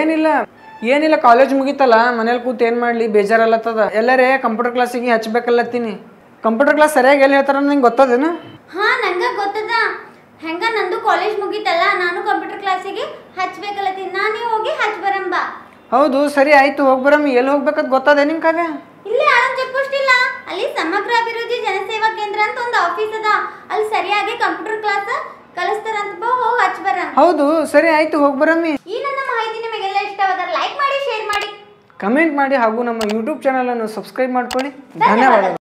ಏನಿಲ್ಲ ಏನಿಲ್ಲ ಕಾಲೇಜ್ ಮುಗಿತಲ್ಲ ಮನೇಲಿ ಕೂತ್ ಏನು ಮಾಡಲಿ ಬೇಜಾರಲ್ಲತ್ತದ ಎಲ್ಲರೇ ಕಂಪ್ಯೂಟರ್ ಕ್ಲಾಸಿಗೆ ಹಚ್ಬೇಕಲ್ಲತ್ತೀನಿ ಕಂಪ್ಯೂಟರ್ ಕ್ಲಾಸ್ ಸರಿಯಾಗಿ ಎಲ್ಲಿ ಹೇಳ್ತಾರ ನಂಗೆ ಗೊತ್ತದೇನು ಹಾ ನಂಗ ಗೊತ್ತದ ಹೆಂಗ ನಂದು ಕಾಲೇಜ್ ಮುಗಿತಲ್ಲ ನಾನು ಕಂಪ್ಯೂಟರ್ ಕ್ಲಾಸಿಗೆ ಹಚ್ಬೇಕಲ್ಲತ್ತೀನಿ ನಾನೇ ಹೋಗಿ ಹಚ್ ಬರಂಬ ಹೌದು ಸರಿ ಆಯ್ತು ಹೋಗಿ ಬರಮ್ಮ ಎಲ್ಲಿ ಹೋಗ್ಬೇಕಂತ ಗೊತ್ತದ ನಿಂಗೆ ಕಾವ್ಯ ಇಲ್ಲಿ ಆನಂದ್ ಚೆಕ್ ಪೋಸ್ಟ್ ಇಲ್ಲ ಅಲ್ಲಿ ಸಮಗ್ರ ಅಭಿವೃದ್ಧಿ ಜನಸೇವಾ ಕೇಂದ್ರ ಅಂತ ಒಂದು ಆಫೀಸ್ ಅದ ಅಲ್ಲಿ ಸರಿಯಾಗಿ ಕಂಪ್ಯೂಟರ್ ಕ್ಲಾಸ್ ಹೌದು ಸರಿ ಆಯ್ತು ಹೋಗಿ ಲೈಕ್ ಮಾಡಿ ಮಾಡಿ ಕಮೆಂಟ್ ಮಾಡಿ ಹಾಗೂ ನಮ್ಮ ಯೂಟ್ಯೂಬ್ ಅನ್ನು ಸಬ್ಸ್ಕ್ರೈಬ್ ಮಾಡ್ಕೊಳ್ಳಿ ಧನ್ಯವಾದಗಳು